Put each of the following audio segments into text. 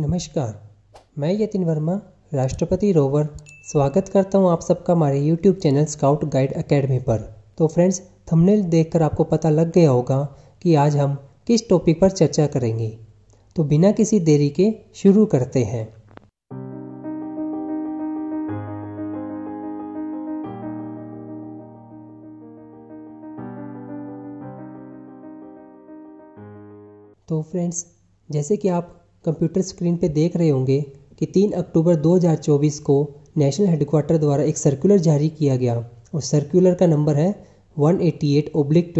नमस्कार मैं यतिन वर्मा राष्ट्रपति रोवर स्वागत करता हूं आप सबका हमारे YouTube channel scout guide academy पर तो फ्रेंड्स थंबनेल देखकर आपको पता लग गया होगा कि आज हम किस टॉपिक पर चर्चा करेंगे तो बिना किसी देरी के शुरू करते हैं तो फ्रेंड्स जैसे कि आप कंप्यूटर स्क्रीन पे देख रहे होंगे कि 3 अक्टूबर 2024 को नेशनल हेडक्वार्टर द्वारा एक सर्कुलर जारी किया गया और सर्कुलर का नंबर है 188 ओब्लिक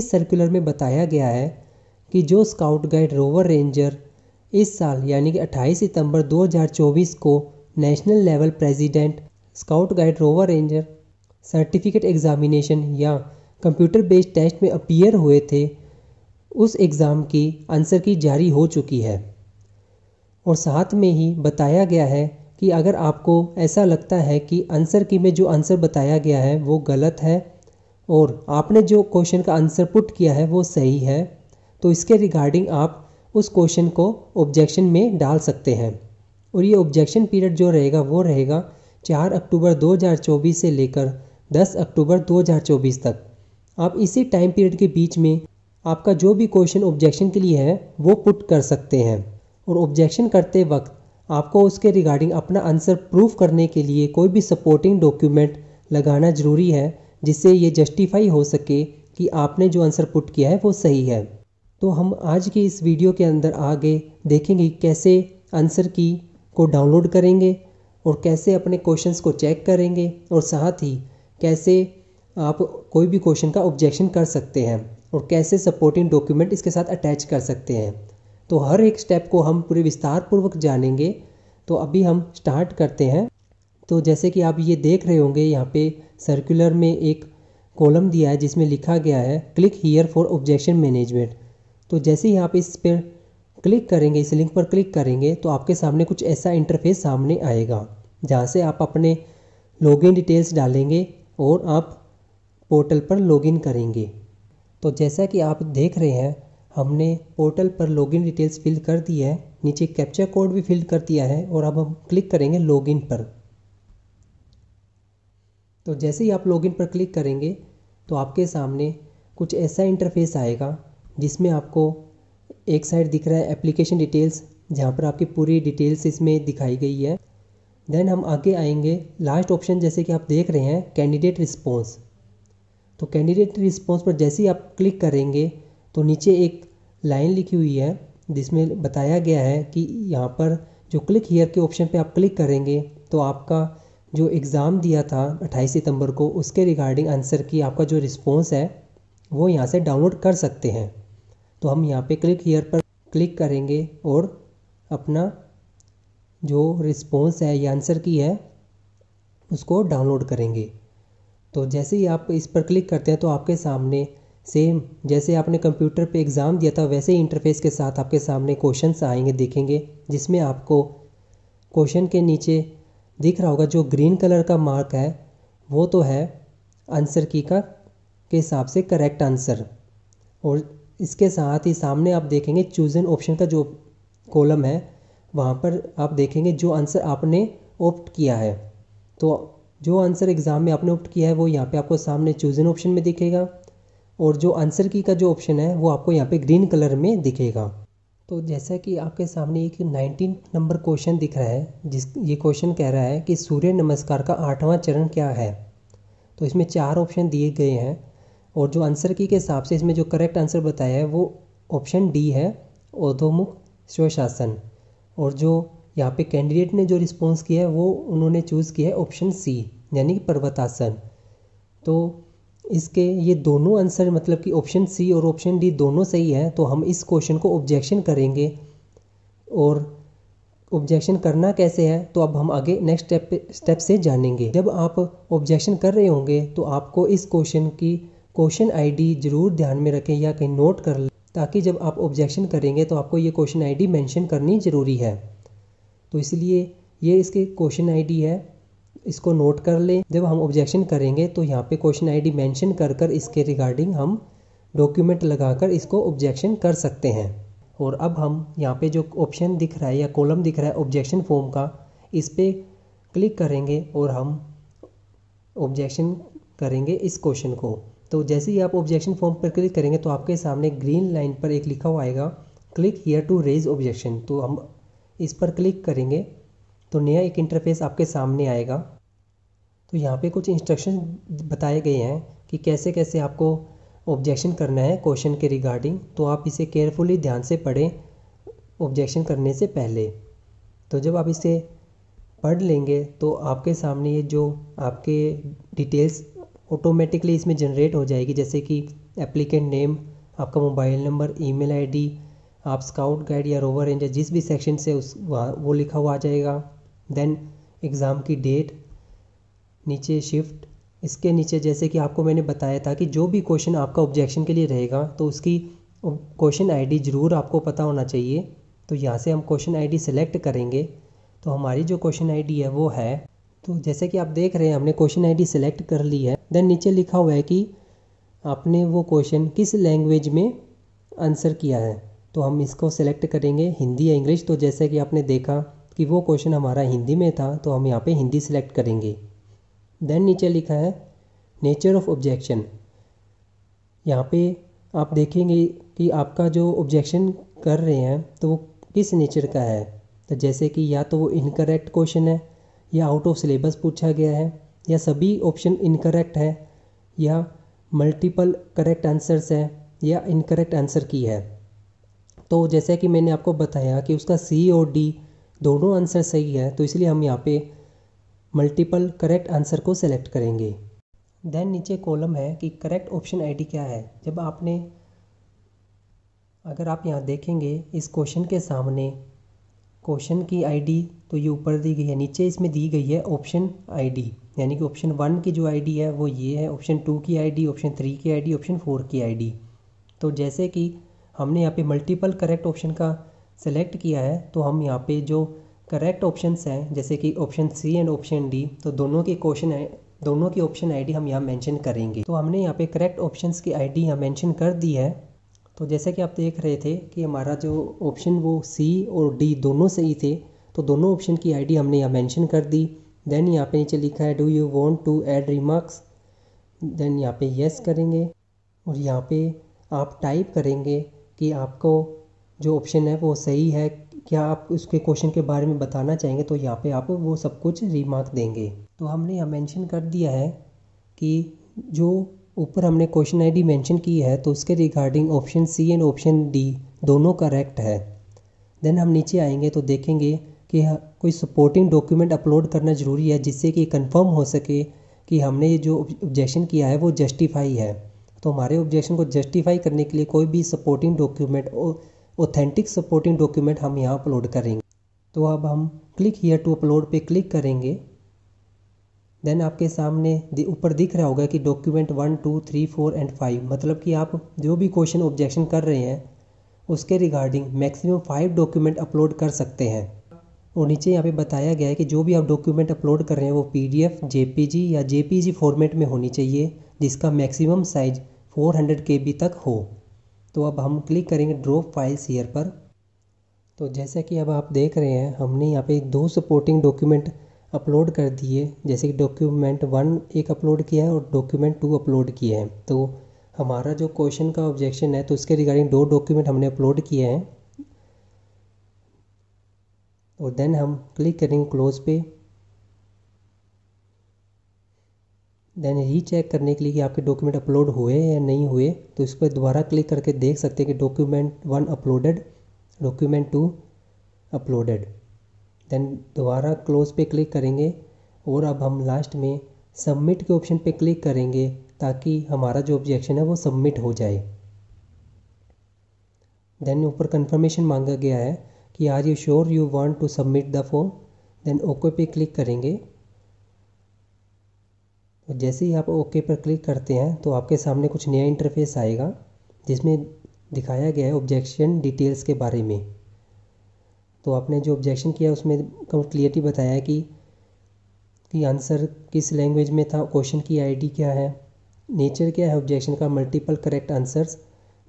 इस सर्कुलर में बताया गया है कि जो स्काउट गाइड रोवर रेंजर इस साल यानी कि 28 सितंबर 2024 को national level president scout guide rover ranger certificate examination या कंप्यूटर बेस्ड टेस्ट में अपीयर हुए थे उस एग्ज़ाम की आंसर की जारी हो चुकी है और साथ में ही बताया गया है कि अगर आपको ऐसा लगता है कि आंसर की में जो आंसर बताया गया है वो गलत है और आपने जो क्वेश्चन का आंसर पुट किया है वो सही है तो इसके रिगार्डिंग आप उस क्वेश्चन को ऑब्जेक्शन में डाल सकते हैं और ये ऑब्जेक्शन पीरियड जो रहेगा वो रहेगा चार अक्टूबर 2024 से लेकर 10 अक्टूबर 2024 तक आप इसी टाइम पीरियड के बीच में आपका जो भी क्वेश्चन ऑब्जेक्शन के लिए है वो पुट कर सकते हैं और ऑब्जेक्शन करते वक्त आपको उसके रिगार्डिंग अपना आंसर प्रूफ करने के लिए कोई भी सपोर्टिंग डॉक्यूमेंट लगाना ज़रूरी है जिससे ये जस्टिफाई हो सके कि आपने जो आंसर पुट किया है वो सही है तो हम आज की इस वीडियो के अंदर आगे देखेंगे कैसे आंसर की को डाउनलोड करेंगे और कैसे अपने क्वेश्चंस को चेक करेंगे और साथ ही कैसे आप कोई भी क्वेश्चन का ऑब्जेक्शन कर सकते हैं और कैसे सपोर्टिंग डॉक्यूमेंट इसके साथ अटैच कर सकते हैं तो हर एक स्टेप को हम पूरे विस्तार पूर्वक जानेंगे तो अभी हम स्टार्ट करते हैं तो जैसे कि आप ये देख रहे होंगे यहाँ पे सर्कुलर में एक कॉलम दिया है जिसमें लिखा गया है click here for objection management तो जैसे ही आप इस पर क्लिक करेंगे इस लिंक पर क्लिक करेंगे तो आपके सामने कुछ ऐसा इंटरफेस सामने आएगा जहाँ से आप अपने लॉगिन डिटेल्स डालेंगे और आप पोर्टल पर लॉगिन करेंगे तो जैसा कि आप देख रहे हैं हमने पोर्टल पर लॉगिन डिटेल्स फिल कर दी है नीचे कैप्चर कोड भी फिल कर दिया है और अब हम क्लिक करेंगे लॉगिन पर तो जैसे ही आप लॉगिन पर क्लिक करेंगे तो आपके सामने कुछ ऐसा इंटरफेस आएगा जिसमें आपको एक साइड दिख रहा है एप्लीकेशन डिटेल्स जहाँ पर आपकी पूरी डिटेल्स इसमें दिखाई गई है देन हम आगे आएंगे लास्ट ऑप्शन जैसे कि आप देख रहे हैं कैंडिडेट रिस्पॉन्स तो कैंडिडेट रिस्पॉन्स पर जैसे ही आप क्लिक करेंगे तो नीचे एक लाइन लिखी हुई है जिसमें बताया गया है कि यहाँ पर जो क्लिक हीयर के ऑप्शन पे आप क्लिक करेंगे तो आपका जो एग्ज़ाम दिया था 28 सितंबर को उसके रिगार्डिंग आंसर की आपका जो रिस्पॉन्स है वो यहाँ से डाउनलोड कर सकते हैं तो हम यहाँ पे क्लिक हीयर पर क्लिक करेंगे और अपना जो रिस्पॉन्स है या आंसर की है उसको डाउनलोड करेंगे तो जैसे ही आप इस पर क्लिक करते हैं तो आपके सामने सेम जैसे आपने कंप्यूटर पे एग्ज़ाम दिया था वैसे ही इंटरफेस के साथ आपके सामने क्वेश्चंस आएंगे देखेंगे जिसमें आपको क्वेश्चन के नीचे दिख रहा होगा जो ग्रीन कलर का मार्क है वो तो है आंसर की का के हिसाब से करेक्ट आंसर और इसके साथ ही सामने आप देखेंगे चूजन ऑप्शन का जो कॉलम है वहाँ पर आप देखेंगे जो आंसर आपने ऑप्ट किया है तो जो आंसर एग्ज़ाम में आपने ऑप्ट किया है वो यहाँ पे आपको सामने चूज़न ऑप्शन में दिखेगा और जो आंसर की का जो ऑप्शन है वो आपको यहाँ पे ग्रीन कलर में दिखेगा तो जैसा कि आपके सामने एक नाइनटीन नंबर क्वेश्चन दिख रहा है जिस ये क्वेश्चन कह रहा है कि सूर्य नमस्कार का आठवां चरण क्या है तो इसमें चार ऑप्शन दिए गए हैं और जो आंसर की के हिसाब से इसमें जो करेक्ट आंसर बताया है वो ऑप्शन डी है औधोमुख स्वशासन और जो यहाँ पे कैंडिडेट ने जो रिस्पॉन्स किया है वो उन्होंने चूज़ किया है ऑप्शन सी यानी पर्वतासन तो इसके ये दोनों आंसर मतलब कि ऑप्शन सी और ऑप्शन डी दोनों सही है तो हम इस क्वेश्चन को ऑब्जेक्शन करेंगे और ऑब्जेक्शन करना कैसे है तो अब हम आगे नेक्स्ट स्टेप स्टेप से जानेंगे जब आप ऑब्जेक्शन कर रहे होंगे तो आपको इस क्वेश्चन की क्वेश्चन आईडी ज़रूर ध्यान में रखें या कहीं नोट कर लें ताकि जब आप ऑब्जेक्शन करेंगे तो आपको ये क्वेश्चन आईडी मेंशन करनी ज़रूरी है तो इसलिए ये इसके क्वेश्चन आईडी है इसको नोट कर लें जब हम ऑब्जेक्शन करेंगे तो यहाँ पे क्वेश्चन आईडी मेंशन कर कर इसके रिगार्डिंग हम डॉक्यूमेंट लगाकर इसको ऑब्जेक्शन कर सकते हैं और अब हम यहाँ पे जो ऑप्शन दिख रहा है या कॉलम दिख रहा है ऑब्जेक्शन फॉर्म का इस पर क्लिक करेंगे और हम ऑब्जेक्शन करेंगे इस क्वेश्चन को तो जैसे ही आप ऑब्जेक्शन फॉर्म पर क्लिक करेंगे तो आपके सामने ग्रीन लाइन पर एक लिखा हुआ आएगा click here to raise objection तो हम इस पर क्लिक करेंगे तो नया एक इंटरफेस आपके सामने आएगा तो यहाँ पे कुछ इंस्ट्रक्शन बताए गए हैं कि कैसे कैसे आपको ऑब्जेक्शन करना है क्वेश्चन के रिगार्डिंग तो आप इसे केयरफुली ध्यान से पढ़ें ऑब्जेक्शन करने से पहले तो जब आप इसे पढ़ लेंगे तो आपके सामने ये जो आपके डिटेल्स ऑटोमेटिकली इसमें जनरेट हो जाएगी जैसे कि एप्लीकेंट नेम आपका मोबाइल नंबर ईमेल आईडी आप स्काउट गाइड या रोवर रेंजर जिस भी सेक्शन से उस वहाँ वो लिखा हुआ आ जाएगा देन एग्ज़ाम की डेट नीचे शिफ्ट इसके नीचे जैसे कि आपको मैंने बताया था कि जो भी क्वेश्चन आपका ऑब्जेक्शन के लिए रहेगा तो उसकी क्वेश्चन आईडी ज़रूर आपको पता होना चाहिए तो यहाँ से हम क्वेश्चन आईडी सेलेक्ट करेंगे तो हमारी जो क्वेश्चन आईडी है वो है तो जैसे कि आप देख रहे हैं हमने क्वेश्चन आईडी सेलेक्ट कर ली है देन नीचे लिखा हुआ है कि आपने वो क्वेश्चन किस लैंग्वेज में आंसर किया है तो हम इसको सेलेक्ट करेंगे हिंदी या इंग्लिश तो जैसे कि आपने देखा कि वो क्वेश्चन हमारा हिंदी में था तो हम यहाँ पे हिंदी सेलेक्ट करेंगे देन नीचे लिखा है नेचर ऑफ ऑब्जेक्शन यहाँ पे आप देखेंगे कि आपका जो ऑब्जेक्शन कर रहे हैं तो वो किस नेचर का है तो जैसे कि या तो वो इनकरेक्ट क्वेश्चन है या आउट ऑफ सिलेबस पूछा गया है या सभी ऑप्शन इनकरेक्ट है या मल्टीपल करेक्ट आंसर्स है या इनकरेक्ट आंसर की है तो जैसे कि मैंने आपको बताया कि उसका सी और डी दोनों आंसर सही है तो इसलिए हम यहाँ पे मल्टीपल करेक्ट आंसर को सेलेक्ट करेंगे देन नीचे कॉलम है कि करेक्ट ऑप्शन आईडी क्या है जब आपने अगर आप यहाँ देखेंगे इस क्वेश्चन के सामने क्वेश्चन की आईडी तो ये ऊपर दी गई है नीचे इसमें दी गई है ऑप्शन आईडी यानी कि ऑप्शन वन की जो आईडी है वो ये है ऑप्शन टू की आईडी ऑप्शन थ्री की आईडी ऑप्शन फोर की आईडी तो जैसे कि हमने यहाँ पे मल्टीपल करेक्ट ऑप्शन का सेलेक्ट किया है तो हम यहाँ पे जो करेक्ट ऑप्शंस हैं जैसे कि option C and option D तो दोनों के क्वेश्चन दोनों की ऑप्शन आईडी हम यहाँ मेंशन करेंगे तो हमने यहाँ पे करेक्ट ऑप्शंस की आईडी यहाँ मेंशन कर दी है तो जैसे कि आप देख रहे थे कि हमारा जो ऑप्शन वो सी और डी दोनों से ही थे तो दोनों ऑप्शन की आईडी हमने यहाँ मेंशन कर दी देन यहाँ पे नीचे लिखा है do you want to add remarks then यहाँ पे यस करेंगे और यहाँ पे आप टाइप करेंगे कि आपको जो ऑप्शन है वो सही है क्या आप उसके क्वेश्चन के बारे में बताना चाहेंगे तो यहाँ पे आप वो सब कुछ रिमार्क देंगे तो हमने यहाँ मेंशन कर दिया है कि जो ऊपर हमने क्वेश्चन आईडी मेंशन की है तो उसके regarding option C and option D दोनों करेक्ट है देन हम नीचे आएंगे तो देखेंगे कि कोई सपोर्टिंग डॉक्यूमेंट अपलोड करना ज़रूरी है जिससे कि कंफर्म हो सके कि हमने जो ऑब्जेक्शन किया है वो जस्टिफाई है तो हमारे ऑब्जेक्शन को जस्टिफाई करने के लिए कोई भी supporting document authentic supporting document हम यहाँ अपलोड करेंगे तो अब हम क्लिक हियर टू अपलोड पे क्लिक करेंगे देन आपके सामने ऊपर दिख रहा होगा कि document one two three four and five मतलब कि आप जो भी क्वेश्चन ऑब्जेक्शन कर रहे हैं उसके regarding maximum five document upload कर सकते हैं और नीचे यहाँ पे बताया गया है कि जो भी आप डॉक्यूमेंट अपलोड कर रहे हैं वो P D F J P G या जे पी जी फॉर्मेट में होनी चाहिए जिसका मैक्सिमम साइज 400 के तक हो तो अब हम क्लिक करेंगे ड्रॉप फाइल्स ईयर पर तो जैसा कि अब आप देख रहे हैं हमने यहाँ पे दो सपोर्टिंग डॉक्यूमेंट अपलोड कर दिए जैसे कि डॉक्यूमेंट वन एक अपलोड किया है और डॉक्यूमेंट टू अपलोड किए हैं तो हमारा जो क्वेश्चन का ऑब्जेक्शन है तो उसके रिगार्डिंग दो डॉक्यूमेंट हमने अपलोड किए हैं और देन हम क्लिक करेंगे क्लोज पे देन चेक करने के लिए कि आपके डॉक्यूमेंट अपलोड हुए या नहीं हुए तो इस पर दोबारा क्लिक करके देख सकते हैं कि document one uploaded document two uploaded then दोबारा क्लोज पे क्लिक करेंगे और अब हम लास्ट में सबमिट के ऑप्शन पे क्लिक करेंगे ताकि हमारा जो ऑब्जेक्शन है वो सबमिट हो जाए देन ऊपर कंफर्मेशन मांगा गया है कि are you sure you want to submit the form then okay पे क्लिक करेंगे जैसे ही आप ओके पर क्लिक करते हैं तो आपके सामने कुछ नया इंटरफेस आएगा जिसमें दिखाया गया है ऑब्जेक्शन डिटेल्स के बारे में तो आपने जो ऑब्जेक्शन किया उसमें क्लियरली बताया कि कि आंसर किस लैंग्वेज में था क्वेश्चन की आईडी क्या है नेचर क्या है ऑब्जेक्शन का multiple correct answers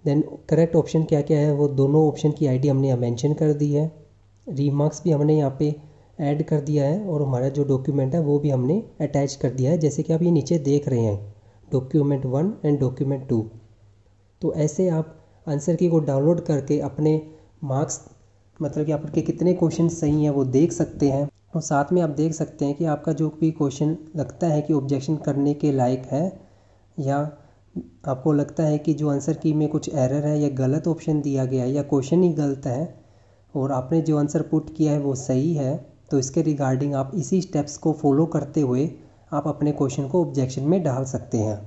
then correct option क्या क्या है वो दोनों ऑप्शन की आईडी हमने यहाँ मेंशन कर दी है रीमार्क्स भी हमने यहाँ पे ऐड कर दिया है और हमारा जो डॉक्यूमेंट है वो भी हमने अटैच कर दिया है जैसे कि आप ये नीचे देख रहे हैं document one and document two तो ऐसे आप आंसर की को डाउनलोड करके अपने मार्क्स मतलब कि आपके कितने क्वेश्चन सही हैं वो देख सकते हैं और साथ में आप देख सकते हैं कि आपका जो भी क्वेश्चन लगता है कि ऑब्जेक्शन करने के लायक है या आपको लगता है कि जो आंसर की में कुछ एरर है या गलत ऑप्शन दिया गया है या क्वेश्चन ही गलत है और आपने जो आंसर पुट किया है वो सही है तो इसके रिगार्डिंग आप इसी स्टेप्स को फॉलो करते हुए आप अपने क्वेश्चन को ऑब्जेक्शन में डाल सकते हैं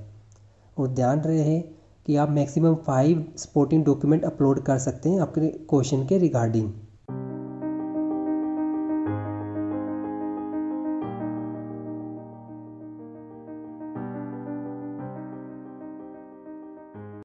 और ध्यान रहे कि आप maximum five supporting document upload कर सकते हैं आपके क्वेश्चन के रिगार्डिंग